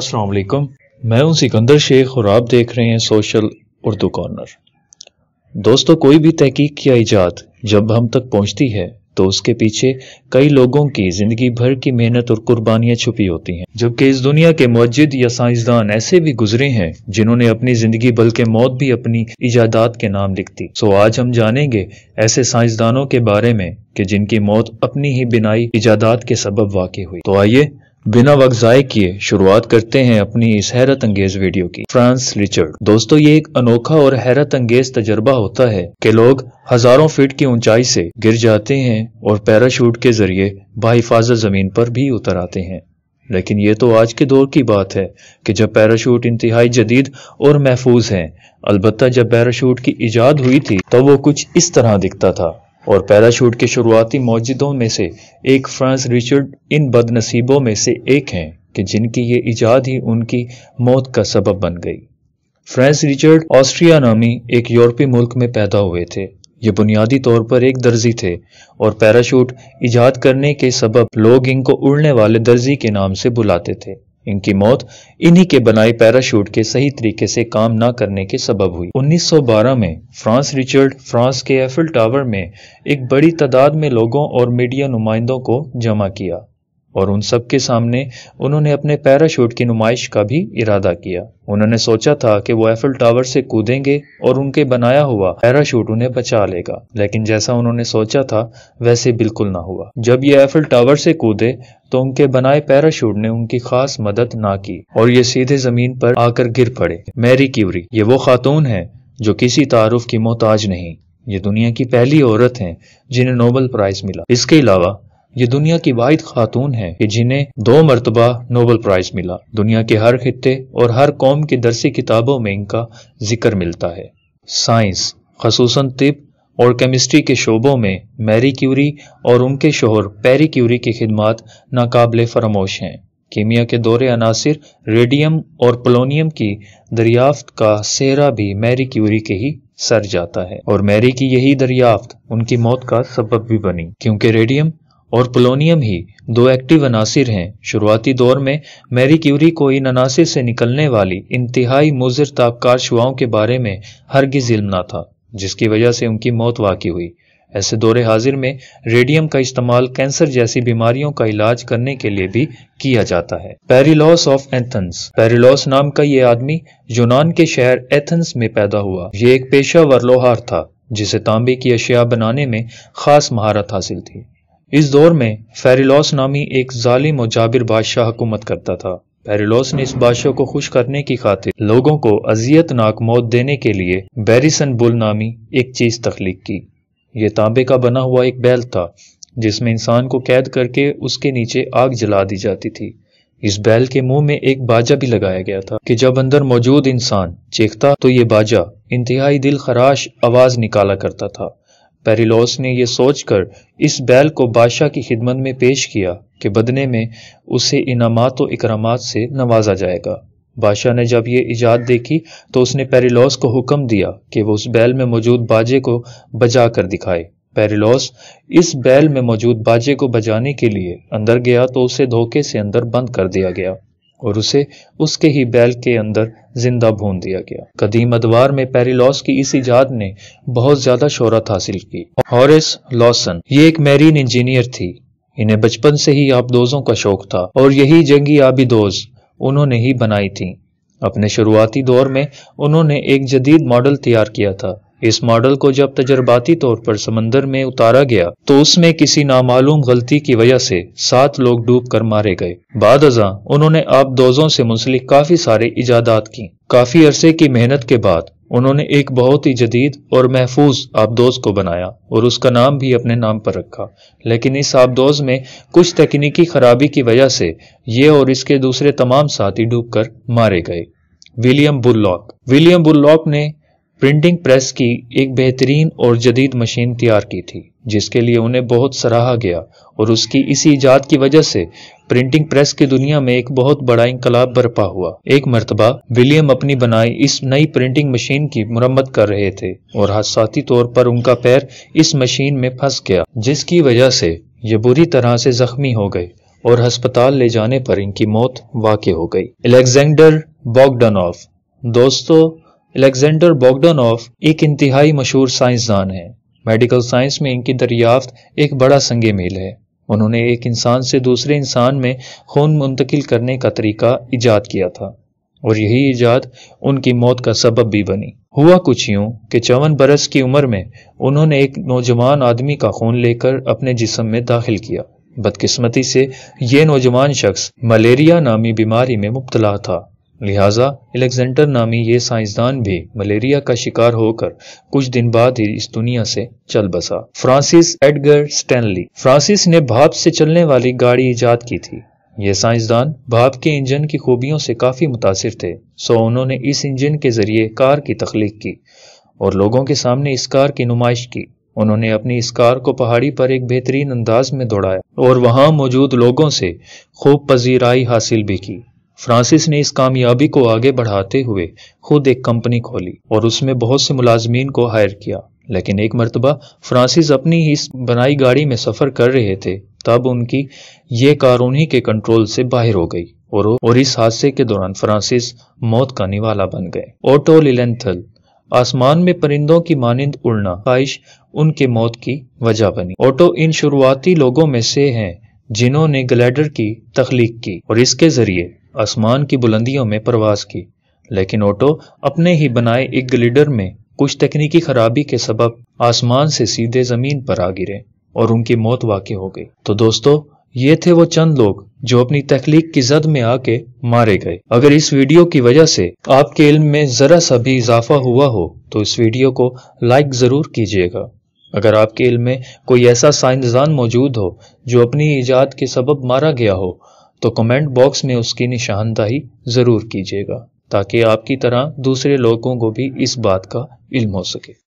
अस्सलाम मैं हूं सिकंदर शेख और आप देख रहे हैं सोशल उर्दू कॉर्नर दोस्तों कोई भी तहकीक या ईजाद जब हम तक पहुंचती है तो उसके पीछे कई लोगों की जिंदगी भर की मेहनत और कुर्बानियां छुपी होती हैं जबकि इस दुनिया के मस्जिद या साइंसदान ऐसे भी गुजरे हैं जिन्होंने अपनी जिंदगी बल्कि मौत भी अपनी इजादात के नाम लिख दी सो आज हम जानेंगे ऐसे साइंसदानों के बारे में कि जिनकी मौत अपनी ही बिनाई इजादात के सबब वाकई हुई तो आइए बिना वक्त ज़ाय किए शुरुआत करते हैं अपनी इस हैरत अंगेज वीडियो की फ्रांस रिचर्ड दोस्तों ये एक अनोखा और हैरत अंगेज तजर्बा होता है कि लोग हजारों फीट की ऊंचाई से गिर जाते हैं और पैराशूट के जरिए बाहिफाजत जमीन पर भी उतर आते हैं लेकिन ये तो आज के दौर की बात है कि जब पैराशूट इंतहाई जदीद और महफूज हैं अलबत्ता जब पैराशूट की ईजाद हुई थी तो वो कुछ इस तरह दिखता था और पैराशूट के शुरुआती मौजिदों में से एक फ्रांस रिचर्ड इन बदनसीबों में से एक हैं कि जिनकी ये ईजाद ही उनकी मौत का सबब बन गई फ्रांस रिचर्ड ऑस्ट्रिया नामी एक यूरोपीय मुल्क में पैदा हुए थे ये बुनियादी तौर पर एक दर्जी थे और पैराशूट ईजाद करने के सबब लोग इनको उड़ने वाले दर्जी के नाम से बुलाते थे इनकी मौत इन्हीं के बनाए पैराशूट के सही तरीके से काम न करने के सबब हुई 1912 में फ्रांस रिचर्ड फ्रांस के एफिल टावर में एक बड़ी तादाद में लोगों और मीडिया नुमाइंदों को जमा किया और उन सब के सामने उन्होंने अपने पैराशूट की नुमाइश का भी इरादा किया उन्होंने सोचा था कि वो एफिल टावर से कूदेंगे और उनके बनाया हुआ पैराशूट उन्हें बचा लेगा लेकिन जैसा उन्होंने सोचा था वैसे बिल्कुल ना हुआ जब ये एफिल टावर से कूदे तो उनके बनाए पैराशूट ने उनकी खास मदद ना की और ये सीधे जमीन पर आकर गिर पड़े मैरी क्यूरी ये वो खातून है जो किसी तारुफ की मोहताज नहीं ये दुनिया की पहली औरत है जिन्हें नोबल प्राइज मिला इसके अलावा ये दुनिया की वाद खातून है कि जिन्हें दो मरतबा नोबल प्राइज मिला दुनिया के हर खत्े और हर कौम की दरसी किताबों में इनका जिक्र मिलता है साइंस खसूस तिब और केमिस्ट्री के शोबों में मैरी क्यूरी और उनके शोहर पैरी क्यूरी की खिदमत नाकबले फरामोश हैं कीमिया के दौरे अनासर रेडियम और पोलोनियम की दरियाफ्त का सेहरा भी मैरी क्यूरी के ही सर जाता है और मैरी की यही दरियाफ्त उनकी मौत का सबब भी बनी क्योंकि रेडियम और पोलोनियम ही दो एक्टिव अनासर हैं शुरुआती दौर में मैरी क्यूरी को इन अनासर से निकलने वाली इंतहाई मुजर तापकार शुआओं के बारे में हरगिज इल्म ना था जिसकी वजह से उनकी मौत वाकई हुई ऐसे दौरे हाजिर में रेडियम का इस्तेमाल कैंसर जैसी बीमारियों का इलाज करने के लिए भी किया जाता है पेरिलॉस ऑफ एथेंस पेरिलॉस नाम का ये आदमी यूनान के शहर एथेंस में पैदा हुआ ये एक पेशा वर लोहार था जिसे तांबे की अशिया बनाने में खास महारत हासिल थी इस दौर में फेरिलोस नामी एक जालिम और जाबिर बादशाह हुकूमत करता था फेरिलोस ने इस बादशाह को खुश करने की खातिर लोगों को अजियतनाक मौत देने के लिए बैरिसन बुल नामी एक चीज तख्लीक की यह तांबे का बना हुआ एक बैल था जिसमें इंसान को कैद करके उसके नीचे आग जला दी जाती थी इस बैल के मुंह में एक बाजा भी लगाया गया था कि जब अंदर मौजूद इंसान चीखता तो ये बाजा इंतहाई दिल खराश आवाज निकाला करता था पेरिलोस ने यह सोचकर इस बैल को बादशाह की खिदमत में पेश किया कि बदने में उसे इनामात व इकरामात से नवाजा जाएगा बादशाह ने जब यह ईजाद देखी तो उसने पेरिलोस को हुक्म दिया कि वह उस बैल में मौजूद बाजे को बजा कर दिखाए पेरिलोस इस बैल में मौजूद बाजे को बजाने के लिए अंदर गया तो उसे धोखे से अंदर बंद कर दिया गया और उसे उसके ही बैल के अंदर जिंदा भून दिया गया कदीम अदवार में पेरिलॉस की इस इजाद ने बहुत ज्यादा शोहरत हासिल की हॉरिस लॉसन ये एक मेरीन इंजीनियर थी इन्हें बचपन से ही आबदोजों का शौक था और यही जंगी आबिदोज उन्होंने ही बनाई थी अपने शुरुआती दौर में उन्होंने एक जदीद मॉडल तैयार किया था इस मॉडल को जब तजर्बाती तौर पर समंदर में उतारा गया तो उसमें किसी नामालूम गलती की वजह से सात लोग डूब कर मारे गए बाद अजा उन्होंने आबदोजों से मुंसलिक काफी सारे इजादात की काफी अरसे की मेहनत के बाद उन्होंने एक बहुत ही जदीद और महफूज आबदोज को बनाया और उसका नाम भी अपने नाम पर रखा लेकिन इस आबदोज में कुछ तकनीकी खराबी की वजह से ये और इसके दूसरे तमाम साथी डूबकर मारे गए विलियम बुल्लॉक विलियम बुल्लॉक ने प्रिंटिंग प्रेस की एक बेहतरीन और जदीद मशीन तैयार की थी जिसके लिए उन्हें बहुत सराहा गया और उसकी इसी ईजाद की वजह से प्रिंटिंग प्रेस की दुनिया में एक बहुत बड़ा इनकलाब बरपा हुआ एक मरतबा विलियम अपनी बनाई इस नई प्रिंटिंग मशीन की मुरम्मत कर रहे थे और हादसाती तौर पर उनका पैर इस मशीन में फंस गया जिसकी वजह से ये बुरी तरह से जख्मी हो गए और हस्पताल ले जाने पर इनकी मौत वाक़ हो गई एलेक्जेंडर बॉगडनॉफ दोस्तों अलेक्जेंडर बॉगडोनॉफ एक इंतहाई मशहूर साइंसदान है मेडिकल साइंस में इनकी दरियाफ्त एक बड़ा संग मेल है उन्होंने एक इंसान से दूसरे इंसान में खून मुंतकिल करने का तरीका ईजाद किया था और यही ईजाद उनकी मौत का सबब भी बनी हुआ कुछ यूं कि चौवन बरस की उम्र में उन्होंने एक नौजवान आदमी का खून लेकर अपने जिसम में दाखिल किया बदकिस्मती से यह नौजवान शख्स मलेरिया नामी बीमारी में मुबतला था लिहाजा एलेक्जेंडर नामी ये साइंसदान भी मलेरिया का शिकार होकर कुछ दिन बाद ही इस दुनिया से चल बसा फ्रांसिस एडगर स्टैनली फ्रांसिस ने भाप से चलने वाली गाड़ी ईजाद की थी ये साइंसदान भाप के इंजन की खूबियों से काफ़ी मुतासर थे सो उन्होंने इस इंजन के ज़रिए कार की तख्लीक की और लोगों के सामने इस कार की नुमाइश की उन्होंने अपनी इस कार को पहाड़ी पर एक बेहतरीन अंदाज में दौड़ाया और वहां मौजूद लोगों से खूब पजीराई हासिल भी की फ्रांसिस ने इस कामयाबी को आगे बढ़ाते हुए खुद एक कंपनी खोली और उसमें बहुत से मुलाजमीन को हायर किया लेकिन एक मरतबा फ्रांसिस अपनी ही बनाई गाड़ी में सफ़र कर रहे थे तब उनकी ये कार उन्हीं के कंट्रोल से बाहर हो गई और और इस हादसे के दौरान फ्रांसिस मौत का निवाला बन गए ऑटो लिलेंथल आसमान में परिंदों की मानिंद उड़ना ख्वाहिश उनके मौत की वजह बनी ऑटो इन शुरुआती लोगों में से हैं जिन्होंने ग्लैडर की तख्लीक की और इसके जरिए आसमान की बुलंदियों में प्रवास की लेकिन ओटो अपने ही बनाए एक ग्लिडर में कुछ तकनीकी खराबी के सबब आसमान से सीधे ज़मीन पर आ गिरे और उनकी मौत वाक़ हो गई तो दोस्तों ये थे वो चंद लोग जो अपनी तख्लीक की जद में आके मारे गए अगर इस वीडियो की वजह से आपके इल्म में ज़रा सा भी इजाफा हुआ हो तो इस वीडियो को लाइक ज़रूर कीजिएगा अगर आपके इल्म में कोई ऐसा साइंसदान मौजूद हो जो अपनी ईजाद के सबब मारा गया हो तो कमेंट बॉक्स में उसकी निशानदाही ज़रूर कीजिएगा ताकि आपकी तरह दूसरे लोगों को भी इस बात का इल्म हो सके